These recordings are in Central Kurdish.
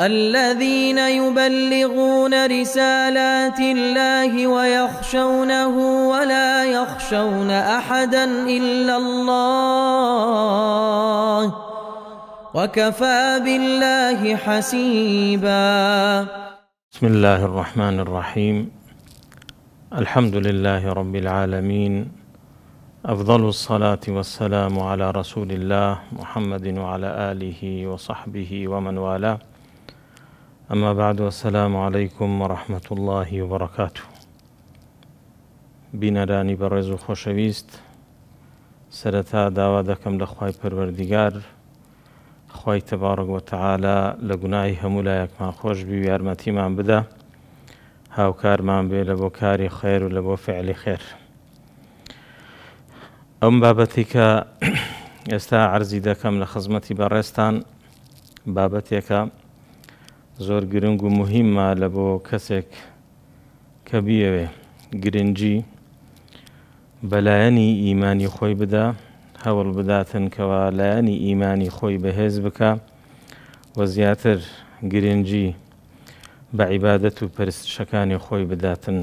الذين يبلغون رسالات الله ويخشونه ولا يخشون احدا الا الله وكفى بالله حسيبا بسم الله الرحمن الرحيم الحمد لله رب العالمين أفضل الصلاة والسلام على رسول الله محمد وعلى آله وصحبه ومن والاه ئەمە بعد وسلام عليهیکم ڕحمت الله وبرکات بینەرانی بە ڕێز و خۆشەویست سەرەتا داوا دەکەم لە خی پەروەردیگار خی تەبارگوە تەعاالە لە گوناایی هەموو لایەکمان خۆش بی یارمەتیمان بدە هاوکارمان بێ لە بۆ کاری خێر و لە بۆ فعلی خێر ئەم بابەتی کە ئێستا عەرزی دەکەم لە خزمەتی بەڕێستان بابەتێکە زۆر گرنگ و مهمە لە بۆ کەسێک کە بیەوێ گرنگی بەلایەنی ئیمانی خۆی بدا هەوڵ بداتن کەوا لایەنی ئیمانی خۆی بەهێز بکە و زیاتر گرنگی بە عیبادەت و پرستشەکانی خۆی بداتن.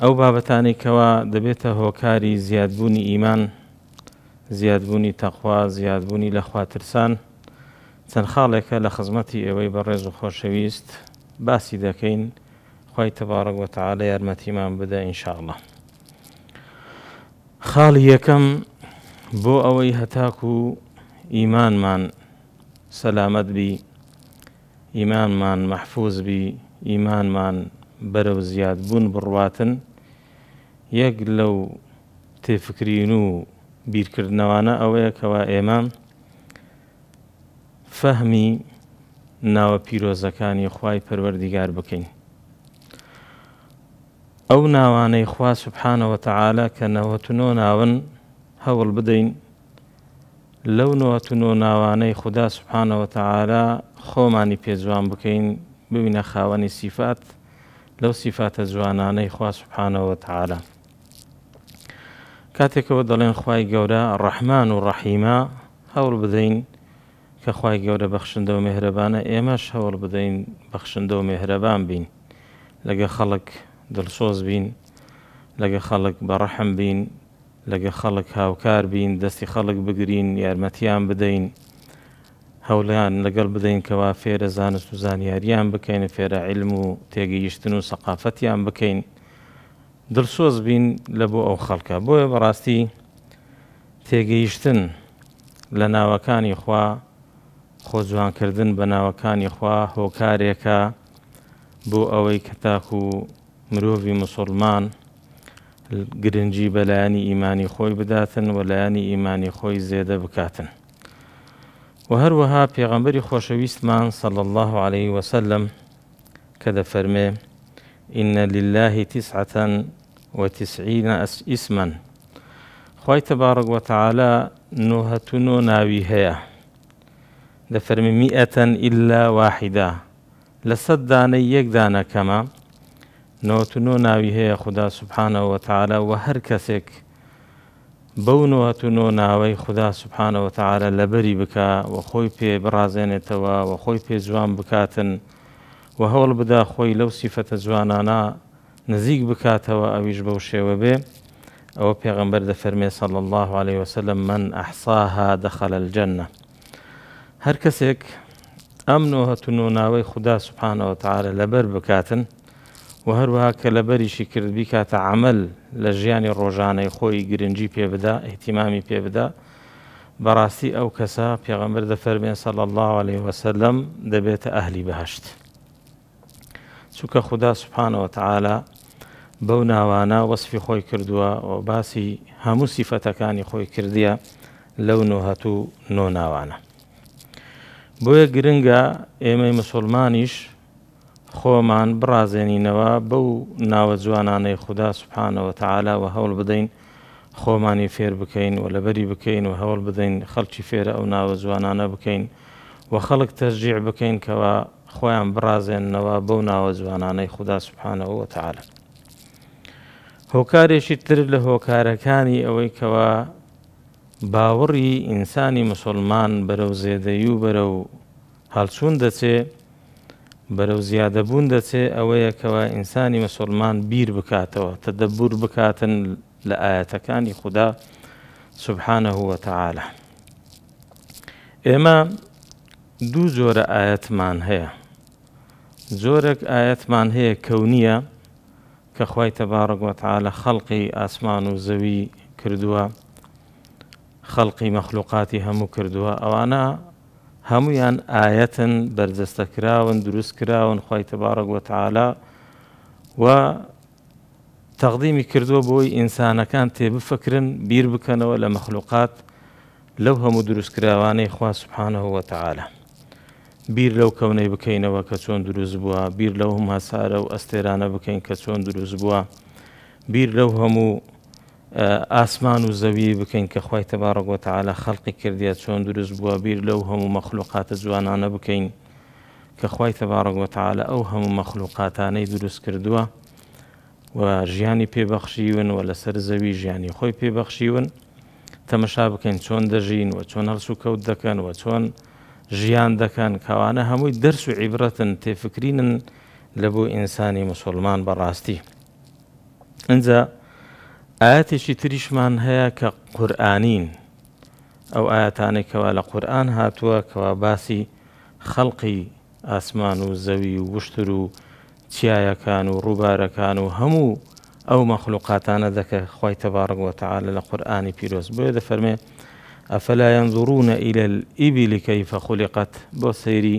ئەو بابەتانی کەوا دەبێتە هۆکاری زیادبوونی ئیمان، زیادبوونی تەخوا زیادبوونی لە خواترسان چەند خاڵێکە لە خزمەتی ئێوەی بەڕێز و خۆشەویست باسی دەکەین خی تەبارەک وتەعاالە یارمەتیمان بدە ئینشاءله خاڵی یەکەم بۆ ئەوەی هەتاک و ئیمانمان سەلامەت بی ئیمانمان مەحفوظ بی ئیمانمان بەرەو زیاد بوون بڕواتن یەک لەو تێفکرین و بیرکردنەوانە ئەوەیە کەوا ئێمە فەهمی ناوە پیرۆزەکانی خی پەروەردیگار بکەین. ئەو ناوانەی خوا سبحانەوە تەعاالە کە نەوەتونۆ ناون هەوڵ بدەین لەو نەوەتونۆ ناوانەی خوددا سبحانەوە تەعاالە خۆمانی پێجوان بکەین ببینە خاوەنی سیفات لەو سیفاتە جوانانەی خوا سبحانەوە تەعاالە. کاتێکەوە دەڵێن خی گەورە ڕەحمان و ڕەحیمە هەوڵ بدەین کە خی گەورە بەخشندە و مهرەبانە ئێمەش هەوڵ بدەین بەخشندە و مهرەبان بین لەگە خەڵک دڵسۆز بین لەگە خەڵک بەڕەحم بین لەگە خەڵک هاوکار بین دەستی خەڵک بگرین یارمەتیان بدەین هەولیان لەگەڵ بدەین کەوا فێرە زانست و زانیاریان بکەین فێرە علم و تێگەیشتن و سەقافەتیان بکەین دڵسۆز بین لە بۆ ئەو خەڵکە بۆیە بەڕاستی تێگەیشتن لە ناوەکانی خوا خۆجوانکردن بە ناوەکانی خوا هۆکارێکە بۆ ئەوەی کە تاک و مرۆڤی مسلمان گرنگی بەلایانی ئیمانی خۆی بداتن و لایانی ئیمانی خۆی زێدە بکاتن. و هەروەها پێغەمبەری خۆشەویستمان صلى الله عليه وسلم کە دەفەرمێ إن لله تسعة وتسعين اسما خوای تبارك وتعالى نوهتنو ناوی هەیە لە فەرمی میئەتەن ئللا واحیدا لە سەد دانەی یەک دانەکەمە نۆتنۆ ناوی هەیە خدا سوبحانەوە تەعاە و هەر کەسێک بەو نوەتونۆ ناوەی خدا سوبحانەوە تەعاە لەبەری بکە و خۆی پێ بڕازێنێتەوە و خۆی پێ جوان بکاتن و هەوڵ بدا خۆی لەو سیفەتە جوانانە نزیک بکاتەوە ئەویش بەو شێوە بێ ئەوە پێغمبەر دەفەرمێ سەڵ الله عليه وسلم من ئەحساها دەخەلە الجنە هەر کەسێک ئەم نۆهتون و ناوەی خوددا سوبحانەوە تاارە لەبەر بکاتن و هەروەها کە لەبەریشی کردبی کاتە عمل لە ژیانی ڕۆژانەی خۆی گرنگجی پێبدا احتیمامی پێبدا بەڕاستی ئەو کەسە پێغەمبەر دەفەرمێن سەڵ الله عليه وسلم دەبێتە ئەهلی بەهشت چووکە خوددا سوبحانەوە تەعاالە بەو ناوانە وەصفی خۆی کردووە و باسی هەموو سیفەتەکانی خۆی کردیە لەو نۆهەت و نۆناوانە بۆیە گرنگە ئێمەی مسلمانیش خۆمان بڕازێنینەوە بەو ناوە جوانانەی خوددا سوبحانەوە تەعالا و هەوڵ بدەین خۆمانی فێر بکەین و لەبەری بکەین و هەوڵ بدەین خەڵکی فێرە ئەو ناوە جوانانە بکەین و خەڵک تەژیع بکەین کەەوە خۆیان بڕازێننەوە بەو ناوە جوانانەی خوددا سوبحانەوە تەعاالە. هۆکارێکی تر لە هۆکارەکانی ئەوەی کەەوە باوەڕی ئینسانی مسلمان بەرەو زێدەی و بەرەو هەڵچوون دەچێ بەرەو زیادەبوون دەچێ ئەوەیە کەەوە ئینسانی مسلمان بیر بکاتەوە تەدەبور بکاتن لە ئاەتەکانی خوددا سبحانە هوەتەعاالە. ئێمە دوو جۆرە ئاەتمان هەیە. جۆرێک ئاەتمان هەیە کەونیە کە خی تەبارەگوۆتعاالە خەڵقی ئاسمان و زەوی کردووە خەڵقی مەخلوقاتی هەموو کردووە ئەوانە هەمویان ئاەتن بەرجەستەکراون دروست کراون خی تەبارەگوتەعالا و تەقدیمی کردووە بۆی ئینسانەکان تێبفکرن بیر بکەنەوە لە مەخلوقات لەو هەموو دروستکراوانەی خوا سبحانەوە تەعاالە بیر لەو کەونەی بکەینەوە کە چۆن دروست بووە بیر لەو هەم هاسارە و ئەستێرانە بکەین کە چۆن دروست بووە بیر لەو هەموو ئاسمان و زەوی بکەین کە خی تەبارەگوۆتەعاالە خەڵقی کردیا چۆن دروست بووە بیر لەو هەموو مەخلوقاتە جوانانە بکەین کە خی تەبارەگوۆتەعاالە ئەو هەموو مەخلوقاتانەی دروست کردووە و ژیانی پێبەخشیون و لەسەر زەوی ژیانی خۆی پێبەخشیون تەمەشا بکەین چۆن دەژین و چۆن هەرس و کەوت دەکەن و چۆن ژیان دەکەن کەوانە هەمووی دەرس و عیبرەتن تێفکرینن لە بۆ ئینسانی مسلمان بەڕاستی. ئەجا ئاەتێکی تریشمان هەیە کە قورآنین ئەو ئاەتانێکەوە لە قورآن هاتووە کەوا باسی خەڵقی ئاسمان و زەوی و وشتر و چیایەکان و ڕووبارەکان و هەموو ئەو مەخلوقاتانە دەکە خی تەبارگوەتەعاالە لە قورآانی پیرۆز بۆیە دەفەرمێ ئەفەلا ینزڕونە ئیلە ئیبیلی کەیفە خولیقەت بۆ سەیری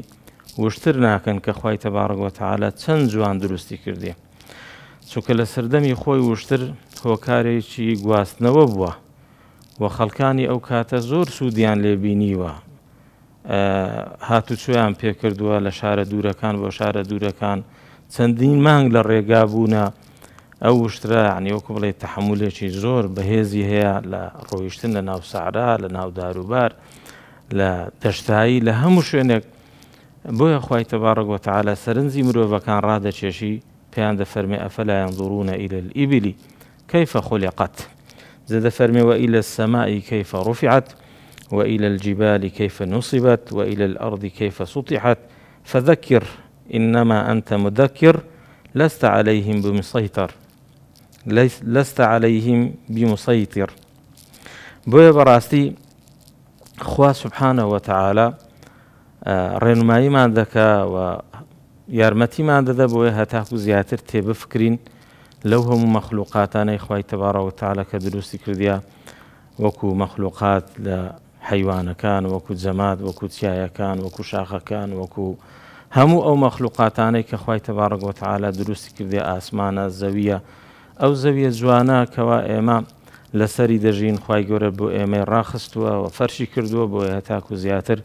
وشتر ناکەن کە خی تەبارگوەتەعاالە چەند جوان دروستی کردی چونکە لە سەردەمی خۆی وشتر هۆکارێکی گواستنەوە بووە و خەڵکانی ئەو کاتە زۆر سوودیان لێبینیوە هاتوچۆیان پێکردووە لە شارە دوورەکان بۆ شارە دوورەکان چەندین مانگ لە ڕێگا بوونە ئەو وشترانی وەکو بڵێ تحملێکی زۆر بەهێزی هەیە لە ڕۆیشتن لە ناو سعرا لە ناو داروبار لە دەشتایی لە هەموو شوێنێک بۆیە خی تەبارڕگوتەعاالە سەرنجی مرۆڤەکان ڕادەچێشی پێیان دەفەرمێ ئەفەلایەن زورونە ئیل ئیبیلی كيف خلقت زاد فرمي وإلى السماء كيف رفعت وإلى الجبال كيف نصبت وإلى الأرض كيف سطحت فذكر إنما أنت مذكر لست عليهم بمسيطر لست عليهم بمسيطر بۆیە براستي خوا وتعالى تەعاالە آه، ما عندك و یارمەتیمان دەدە هتاكو زياتر زیاتر تێبفکرین لەو هەموو مەخلووقاتانەی خی تەبارەوە تاالە کە دروستی کردیا وەکو مەخلووقات لە حیوانەکان وەکو جەمات وەکو چایەکان وەکو شاخەکان وەکو هەموو ئەو مەخلووقاتانەی کە خی تەبارەگۆ تاالە دروستی کردی ئاسمانە زەویە ئەو زەویە جوانە کەوا ئێمە لەسەری دەژین خی گەورە بۆ ئێمە ڕاخستووە و فەرشی کردووە بۆ هەتاکو زیاتر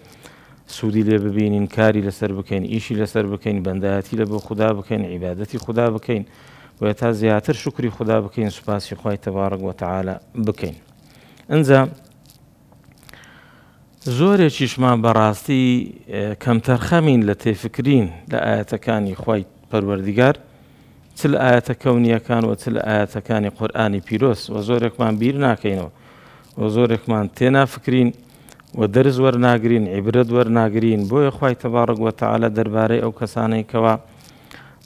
سوودی لێ ببینین کاری لەسەر بکەین ئیشی لەسەر بکەین بەندایەتی لە بۆ خوددا بکەین عیباەتی خوددا بکەین. و تا زیاتر شکری خدا بکەین سوپاسی خی تەبارک وتعاالە بکەین. ئەجا زۆرێکیشمان بەڕاستی کەمتەرخەمین لە تێفکرین لە ئاەتەکانی خی پەروەردیگار چل ئاەتە کەونیەکان و چل ئاەتەکانی قورآانی پیرۆست و زۆرێکمان بیر ناکەینەوە و زۆرێکمان تێنافکرین و دەرز وەرناگرین عیبرەت وەرناگرین بۆیە خی تەبارک وتەعاالە دەربارەی ئەو کەسانەی کەەوە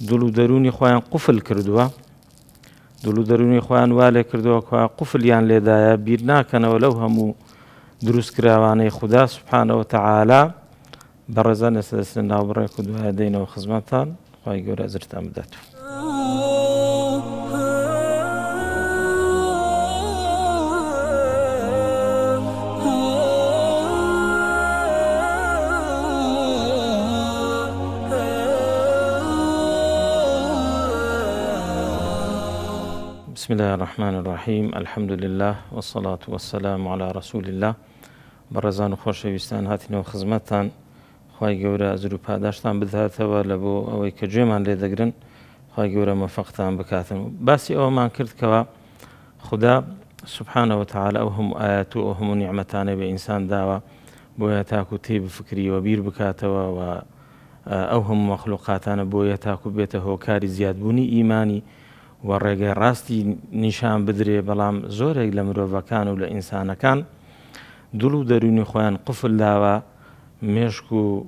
دڵ و دەرونی خۆیان قفل کردووە دڵ و دەرونی خۆیان والێ کردووە قفلیان لێدایە بیر ناکەنەوە لەو هەموو دروستکراوانەی خوددا سوبحانەوە تەعالا بەڕێزان ئێستا ناوبڕێک و دوایە دێنەوە خزمەتان خی گەورە زرتان بدات. بسم الله الرحمن الرحیم الحمدلله والصلاة والسلام على رسول الله بەڕێزان و خۆشەویستان هاتینەوە خزمەتتان خی گەورە ئەزر و پاداشتان بداتەوە لە بۆ ئەوەی کە گوێمان لێ دەگرن خی گەورە مەفەختان بکاتن باسی ئەوەمان کردکەوە خدا سبحانەوە تعاال ئەو هەم ئاەت و ئەو هەموو نیعممەتانە بە ئینسان داوە بۆیە تاکو تێ بفکریەوە بیر بکاتەوە و ئەو هەموو مەخلوقاتانە بۆیە تاکو بێتە هۆکاری زیادبوونی ئیمانی و ڕێگەی ڕاستی نیشان بدرێ بەڵام زۆرێک لە مرۆڤەکان و لە ئینسانەکان دوڵ و دەرونی خۆیان قفل داوە مێشک و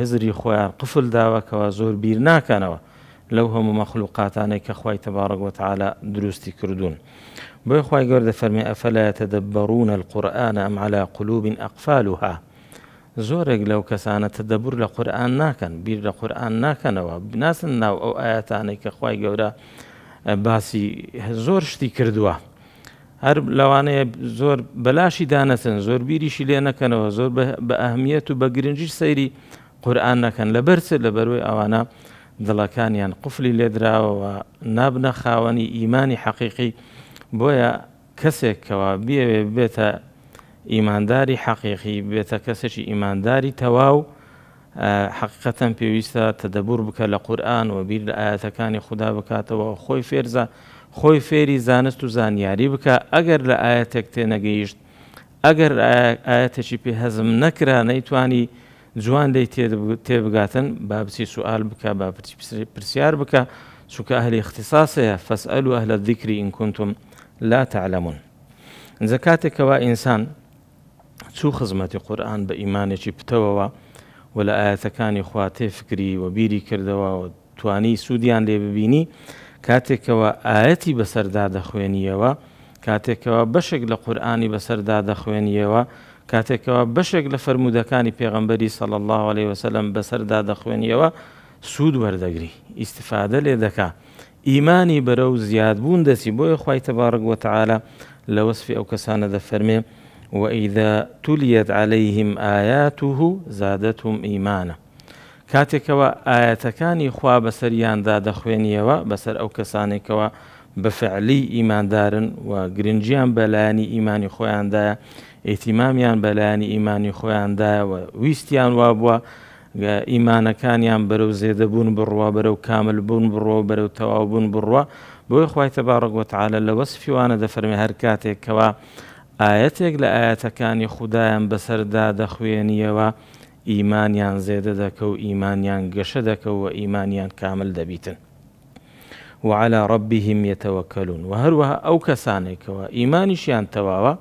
هزری خۆیان قفل داوەکەەوە زۆر بیر ناکەنەوە لەو هەموو مەخلوقاتانەی کە خی تەبارەگوتەعاالە دروستی کردوون. بۆی خی گەوردە فەرمی ئەفەلایەتە دەبڕونە القورآانە ئەم على قلوبین ئەقفالها. زۆرێک لەو کەسانە تەدەبور لە قورآان ناکەن بیر لە قورآان ناکەنەوە بناسن ناو ئەو ئاەتانەی کە خی گەورە باسی زۆر شتی کردووە. هەر لەوانەیە زۆر بەلاشی دانەچن زۆر بیریشی لێ نەکەنەوە زۆر بە ئەهمیەت و بە گرنگی سەیری قورآان نەکەن لە بەرچێت لە بەروی ئەوانە دڵەکانیان قفلی لێدراوەوە نابنە خاوەنی ئیمانی حەقیقی بۆیە کەسێکەوە بیاوێ بێتە ئیمانداری حەقیقی بێتە کەسێکی ئیمانداری تەواو حقیقەتەن پێویستە تەدەبور بکە لە قورآن و بیر لە ئاەتەکانی خوددا بکاتەوە خۆی فێرزە خۆی فێری زانست و زانیاری بکە ئەگەر لە ئاەتێک تێنەگەیشت ئەگەر ئاەتێکی پێ هەزم نەکرا نەیتوانی جوان دەی تێبگاتن با بچی سوال بکە با پرسیار بکە چونکە ئەهلی اختصاسەیە فەسئل و ئەهلە دیکری ئینکونتم لا تعلمون. زە کاتێکەوە ئینسان چوو خزمەتی قورآن بە ئیمانێکی پتەوەوە و لە ئاەتەکانی خواتێ فکری و بیری کردەوە و توانی سوودیان لێ ببینی کاتێکەوە ئاەتی بەسەردا دەخوێنیەوە کاتێکەوە بەشێک لە قورآانی بەسەردا دەخوێنیەوە کاتێکەوە بەشێک لە فرەرمودەکانی پێغمبەری سەڵ الله عليه وسلم بەسەردا دەخوێنیەوە سوود وەردەگری ئیسفادە لێ دەکا ئیمانی بەرەو زیادبوون دەسی بۆیە خی تەبارگوەتەعاالە لە وەصفی ئەو کەسانە دەفەرمێ وإذا توليت عليهم آياته زادتهم إيمانا کاتێکەوە ئاەتەکانی خوا بەسەریاندا دەخوێنیەوە بەسەر ئەو کەسانێکەوە بەفعلی ئیماندارن و گرنجیان بەلایانی ئیمانی خۆیاندایە ئیتیمامیان بەلایانی ئیمانی خۆیاندایەوە ویستیان وا بووە ئیمانەکانیان بەرەو زێدەبوون بڕوە بەرەو کامل بوون بڕۆ بەرەو تەواو بوون بڕوە بۆی خخوای تەبارڕگوتعاالە لە وەسفیوانە دەفەرمی هەر کاتێکەوە ئاەتێک لە ئاەتەکانی خوددایان بەسەردا دەخوێنیەوە ئیمانیان زێدە دەکە و ئیمانیان گەشە دەکەەوە ئیمانیان کامل دەبیتن. وعلى ربهم يتوكلون وهروها ئەو کەسانێکەوە ئیمانیشیان تەواوە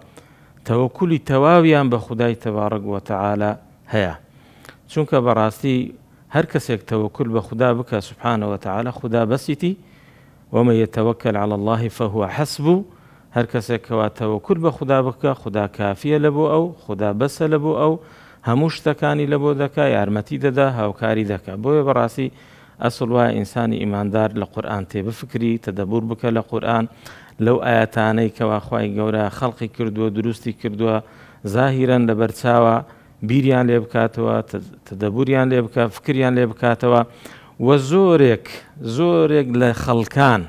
تەوەکولی تەواویان بە خدای تەبارەک وتەعاالە هەیە چونکە بەڕاستی هەر کەسێک تەوەکل بە خوددا بکە سبحانەوە تعاالە خوددا بەسیتی ومە يتوكل على الله فهو حسبه هەر کەسێک کەواتەوە کورد بە خوددا بکە خوددا کافیە لە بۆ ئەو خوددا بەسە لە بۆ ئەو هەموو شتەکانی لە بۆ دەکا یارمەتی دەدا هاوکاری دەکە بۆیە بەڕاستی ئەسڵ وایە ئینسانی ئیماندار لە قورآان تێبفکری تەدەبور بکە لە قورآن لەو ئاەتانەی کەواخوای گەورە خەڵقی کردووە دروستی کردووە زاهیرەن لە بەرچاوە بیریان لێ بکاتەوە تەدەبوریان لێ بکە فکریان لێ بکاتەوە وە زۆرێک زۆرێک لە خەڵکان.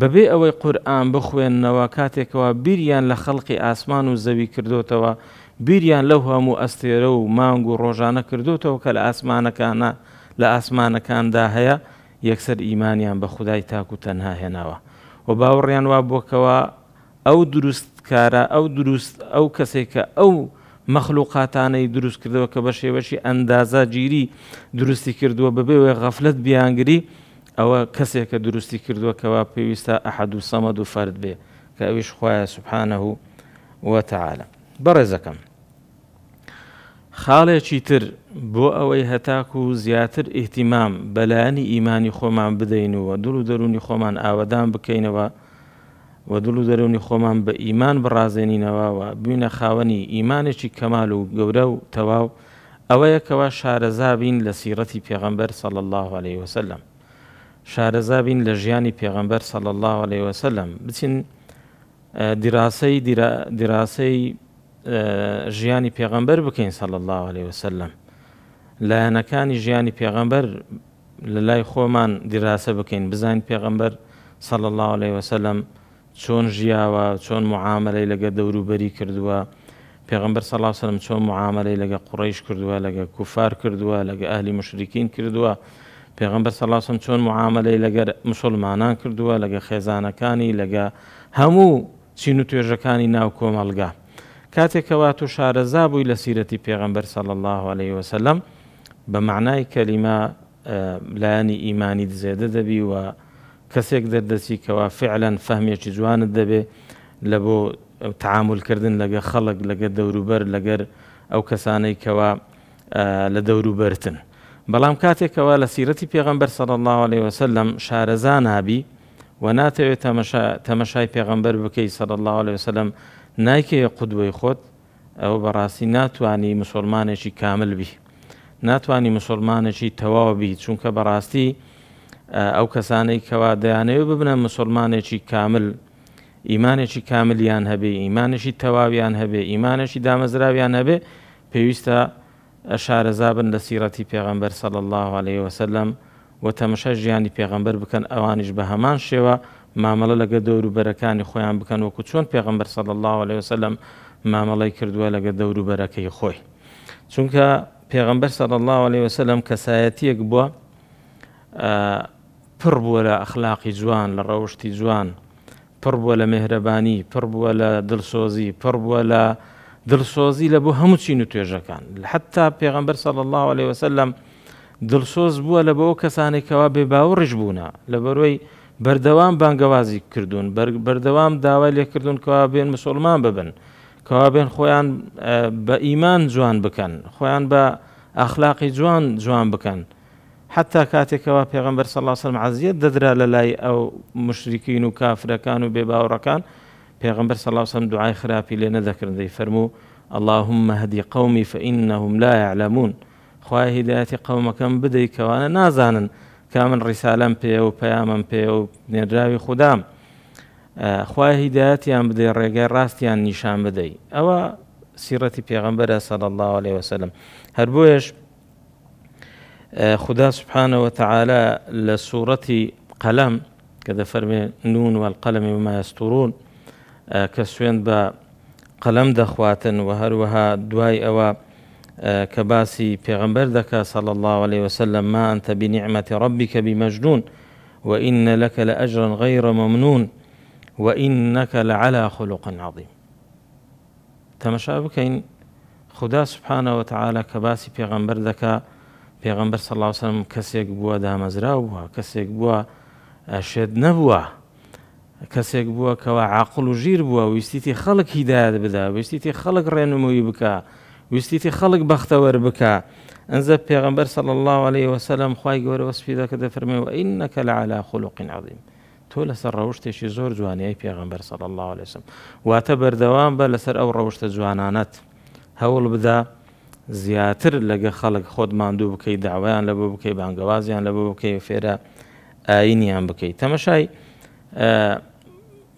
بەبێ ئەوەی قورآان بخوێننەوە کاتێکەوە بیریان لە خەڵقی ئاسمان و زەوی کردوتەوە بیریان لەو هەموو ئەستێرە و مانگ و ڕۆژانە کردوتەوە کە لە ئاسمانەکانە لە ئاسمانەکاندا هەیە یەکسەر ئیمانیان بە خودای تاک و تەنها هێناوە و باوەڕیان وا بۆکەوە ئەو دروست کارە ئەو دروست ئەو کەسێک کە ئەو مەخلوقاتانەی دروست کردەوە کە بە شێوەشی ئەندازە گیری دروستی کردووە ببێ وێ غەفلت بیانگری ئەوە کەسێکە دروستی کردووە کەوا پێویستە ئەحد و سەمەد و فرد بێ کە ئەویش خخوایە سوبحانە و وەتەعاالە بەڕێزەکەم خاڵێکی تر بۆ ئەوەی هەتاک و زیاتر ئیهتیمام بەلایانی ئیمانی خۆمان بدەینەوە دڵ و دەرونی خۆمان ئاوادان بکەینەوە و دڵ و دەرونی خۆمان بە ئیمان بڕازێنینەوەوە بینە خاوەنی ئیمانێکی کەمال و گەورە و تەواو ئەوەیەکەوە شارەزابین لە سیرەتی پێغەمبەر سەڵ الله عليه وسلم. شارەزابین لە ژیانی پێغەمبەر سەڵ الله عليه وسلم بچین دیراسەی دیراسەی ژیانی پێغەمبەر بکەین سەڵ الله عليه وسلم لایەنەکانی ژیانی پێغەمبەر لە لای خۆمان دیراسە بکەین بزانین پێغەمبەر سەڵ الله عليه وسلم چۆن ژیاوە چۆن معاملەی لەگە دەوروبەری کردووە پێغمبەر سەلاسەلم چۆن معاملەی لەگە قوڕیش کردووە لەگە کوفار کردووە لەگە ئەهلی مشرین کردووە پێغمبەر سەلاسم چۆن معاملەی لەگەر مسلمانان کردووە لەگە خێزانەکانی لەگە هەموو چین و توێژەکانی ناو کۆمەلگا کاتێکەوات و شارەزا بووی لە سیرەتی پێغمبەر سەڵ الله عليه وسلم بە معنای کەلیما لایانی ئیمانی دزێدە دەبی و کەسێک دەردەچی کەوا فعلەن فەهمێکی جوانت دەبێ لە بۆ تعاملکردن لەگە خەڵک لەگە دەوروبەر لەگەر ئەو کەسانەی کەوا لە دەوروبەرتن بەڵام کاتێکەوە لە سیرەتی پێغمبەر سەد الله عليه وسلم شارەزان هابی و ناتەوێت تەمەشای پێغمبەر بکەی سەد الله عليه وسلم نایکەیە قودوەی خۆت ئەو بەڕاستی ناتوانی مسلمانێکی کامل بی ناتوانی مسلمانێکی تەواو بی چونکە بەڕاستی ئەو کەسانەی کەوا دەیانەوێت ببنە مسلمانێکی کامل ئیمانێکی کاملیان هەبێ ئیمانشی تەواویان هەبێ ئیمانشی دامەزراویان هەبێ پێویستە ئەشارەزا بن لە سیرەتی پێغەمبەر سەڵ الله عليه وسلم و تەمەشە ژیانی پێغەمبەر بکەن ئەوانیش بە هەمان شێوە مامەڵە لەگە دەوروبەرەکانی خۆیان بکەن وەکو چۆن پێغەمبەر سەڵ الله عليه وسلم مامەڵی کردووە لەگە دەوروبەرەکەی خۆی چونکە پێغەمبەر سەڵ الله عليه وسلم کەسایەتیەک بووە پڕ بووە لە ئەخلاقی جوان لە ڕەوشتی جوان پڕ بووە لە مهرەبانی پڕ بووە لە دڵسۆزی پڕ بووە لە دڵسۆزی لە بۆ هەموو چین و توێژەکان حتا پێغمبەر سەڵ الله عليه وسلم دڵسۆز بووە لە بۆ کەسانێکەوە بێ باوەڕش بوون لە بەرۆی بەردەوام بانگەوازی کردوون بەردەوام داوای لێکردوون کەوا بێن مسلمان ببن کەوا بێن خۆیان بە ئیمان جوان بکەن خۆیان بە ئاخلاقی جوان جوان بکەن حتا کاتێکەوە پێغمبەر سەڵ سلم عزیەت دەدرا لە لای ئەو مشرکین و کافرەکان و بێ باوەڕەکان پیغمبر صلی الله علیه و سلم دعای خرابی لی نذکر دی فرمو اللهم هدی قومی فإنهم لا يعلمون خواه قوم کم بدی كوانا نازانن کامن رسالم پی او پیامم پی او نراوي خدام خواه بدی بدي الرقاء راستيان نشان بدی أو سیرت پیغمبر صلی الله علیه عليه وسلم هربويش خدا سبحانه وتعالى لسورة قلم كذا فرمي نون والقلم وما يستورون آه، کە سوێن بە قەلم دەخواتن و هەروەها دوای ئەوە آه، کە باسی پێغمبەر دەکە سەڵ الله عليه وسلم ما أنت بنعمة ربك بمجنون وإن لك لأجرا غير ممنون وإنك لعلى خلق عظيم تەمەشا بکەین خدا سبحانە وتعاالە کە باسی پێغەمبەر دەکا پێغەمبەر سەڵاوسم کەسێک بووە دامەزرا بووە کەسێک بوا أشد آه، نەبووە کەسێک بووە کەەوە عقل و ژیر بووە ویستیتی خەڵک هیداەت بدا ویستیتی خەڵک ڕێنمووی بکە ویستیتی خەڵک بەختەوەر بکە ئەنزە پێغمبەر سەڵ الله عليه وسلم خی گەورەوە سپیدەکە دەفەرمێ و ئینەکە لە علا خولوقین عظیم تۆ لەسەر ڕەوشتێکی زۆر جوانیای پێغمبەر سەڵ الله عليهسم واتە بەردەوام بە لەسەر ئەو ڕەوشتە جوانانەت هەوڵ بدا زیاتر لەگە خەڵک خۆت ماندوو بکەیت داوایان لە بۆ بکەی بانگەوازیان لە بۆ بکەی فێرە ئاینیان بکەیت تەمەشای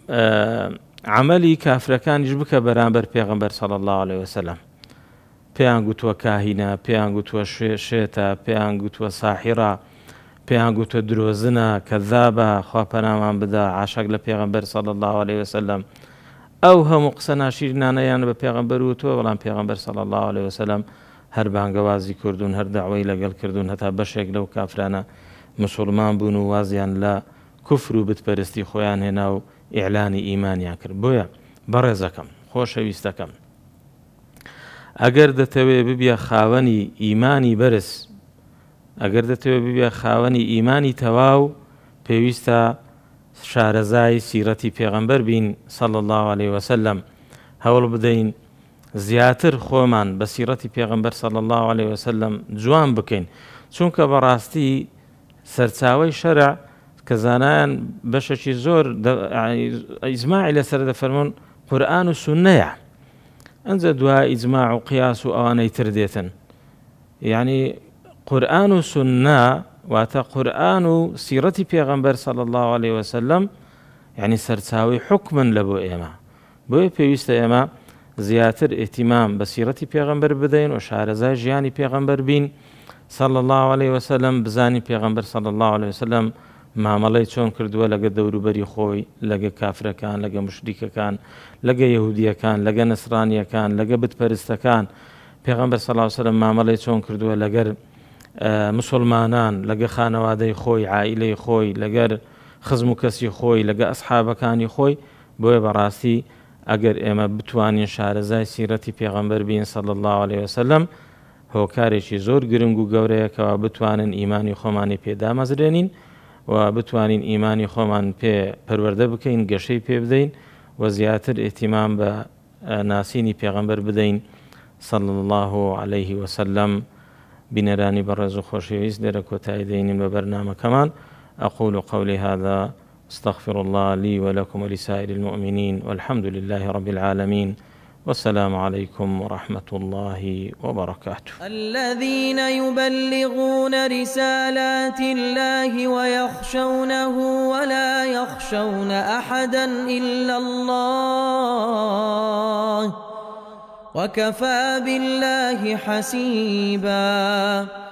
عملی کافرەکانیش بکە بەرامبەر پێغمبەر سەڵ الله عليه وسلم پێیان گوتووە کاهینە پێیان گوتووە شێتە پێیان گوتووە ساحیرا پێیان گوتووە درۆزنە کەذابە خواپەنامان بدا عاشق لە پێغمبەر سەڵ الله عليه وسلم ئەو هەموو قسە ناشیرنانەیان بە پێغمبەر و تۆ بەڵام پێغمبەر سەڵ الله عليه وسلم هەر بانگەوازی کردوون هەرداوەی لەگەڵ کردوون هەتا بەشێک لەو کافرانە مسلمان بوون و وازیان لە کوفر و بتپەرستی خۆیان هێنا و ئیعلانی ئیمانیا کرد بۆیە بەڕێزەکەم خۆشەویستەکەم ئەگەر دەتەوێت ببیە خاوەنی ئیمانی بەرز ئەگەر دەتەوێت ببیە خاوەنی ئیمانی تەواو پێویستە شارەزای سیرەتی پێغەمبەر بین سەڵ الله عليه وسلم هەوڵ بدەین زیاتر خۆمان بە سیرەتی پێغمبەر سەڵ الله عليه وسلم جوان بکەین چونکە بەڕاستی سەرچاوی شەرە کە زانایان بەشەکی زۆر ئیزماعی لەسەر دەفەرمون قورآن و سونەیە ئەنجە دوای ئیجماع و قیاس و ئەوانەی تر دێتن یعنی قورآن و سنا واتە قورآن و سیرەتی پێغەمبەر صلى الله عليه وسلم یعنی سەرچاوی حکمن لە بۆ ئێمە بۆیە پێویستە ئێمە زیاتر ئێتیمام بە سیرەتی پێغەمبەر بدەین و شارەزای ژیانی پێغەمبەر بین صلى الله عليه وسلم بزانی پێغەمبەر صلى الله عليه وسلم مامەڵی چۆن کردووە لەگە دەوروبەری خۆی لەگە کافرەکان لەگە مشریکەکان لەگە یهودیەکان لەگە نسرانیەکان لەگە بتپەرستەکان پێغمبەر سەلاوسرم مامەڵی چۆن کردووە لەگەر مسلمانان لەگە خانەوادەی خۆی عائلەی خۆی لەگەر خزم و کەسی خۆی لەگە ئەسحابەکانی خۆی بۆیە بەڕاستی ئەگەر ئێمە بتوانین شارەزای سیرەتی پێغمبەر بین سەد الله عليه وسلم هۆکارێکی زۆر گرنگ و گەورەیەکەوە بتوانن ئیمانی خۆمانی پێدامەزرێنین و بتوانین ئیمانی خۆمان پێ پەروەەردە بکەین گەشەی پێ بدەین و زیاتر ئێتیمان بە اه، ناسینی پێغەمبەر بدەین سەڵ الله و عليهەیهی وسلم بینەرانی بە ڕێز و خۆشەویست دەرە کۆتایی دەینین بە بەرنامەکەمان ئەقول و قولی هذا استغفر الله لي ولكم ولسائر المؤمنين والحمد لله رب العالمين والسلام عليكم ورحمة الله وبركاته الذين يبلغون رسالات الله ويخشونه ولا يخشون أحدا إلا الله وكفى بالله حسيباً